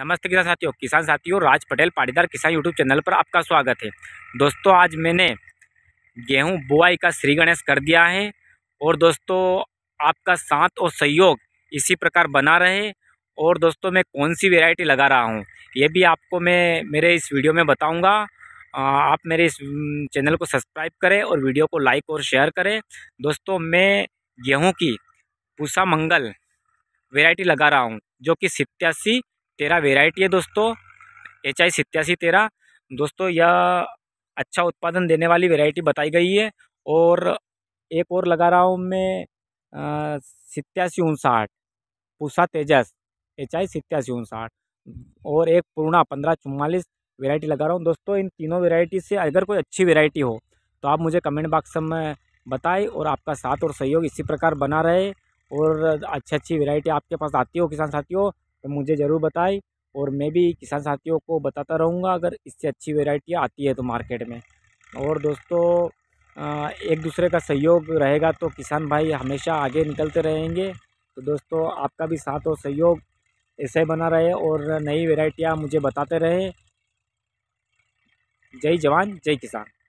नमस्ते किसान साथियों किसान साथियों राज पटेल पाटीदार किसान यूट्यूब चैनल पर आपका स्वागत है दोस्तों आज मैंने गेहूं बुआई का श्री गणेश कर दिया है और दोस्तों आपका साथ और सहयोग इसी प्रकार बना रहे और दोस्तों मैं कौन सी वेराइटी लगा रहा हूँ ये भी आपको मैं मेरे इस वीडियो में बताऊँगा आप मेरे इस चैनल को सब्सक्राइब करें और वीडियो को लाइक और शेयर करें दोस्तों मैं गेहूँ की पूसा मंगल वेराइटी लगा रहा हूँ जो कि सितयासी तेरह वेराइटी है दोस्तों एच आई सत्यासी तेरह दोस्तों यह अच्छा उत्पादन देने वाली वेराइटी बताई गई है और एक और लगा रहा हूँ मैं सत्यासी उनसाठ पूसा तेजस एच आई सत्यासी उनसाठ और एक पूर्णा पंद्रह चुम्वालीस वेराइटी लगा रहा हूँ दोस्तों इन तीनों वेराइटी से अगर कोई अच्छी वेराइटी हो तो आप मुझे कमेंट बॉक्स में बताएं और आपका साथ और सहयोग इसी प्रकार बना रहे और अच्छी अच्छी वेराइटी आपके पास आती हो किसान साथियों तो मुझे ज़रूर बताई और मैं भी किसान साथियों को बताता रहूँगा अगर इससे अच्छी वेराइटी आती है तो मार्केट में और दोस्तों एक दूसरे का सहयोग रहेगा तो किसान भाई हमेशा आगे निकलते रहेंगे तो दोस्तों आपका भी साथ और सहयोग ऐसे बना रहे और नई वेराइटियाँ मुझे बताते रहे जय जवान जय किसान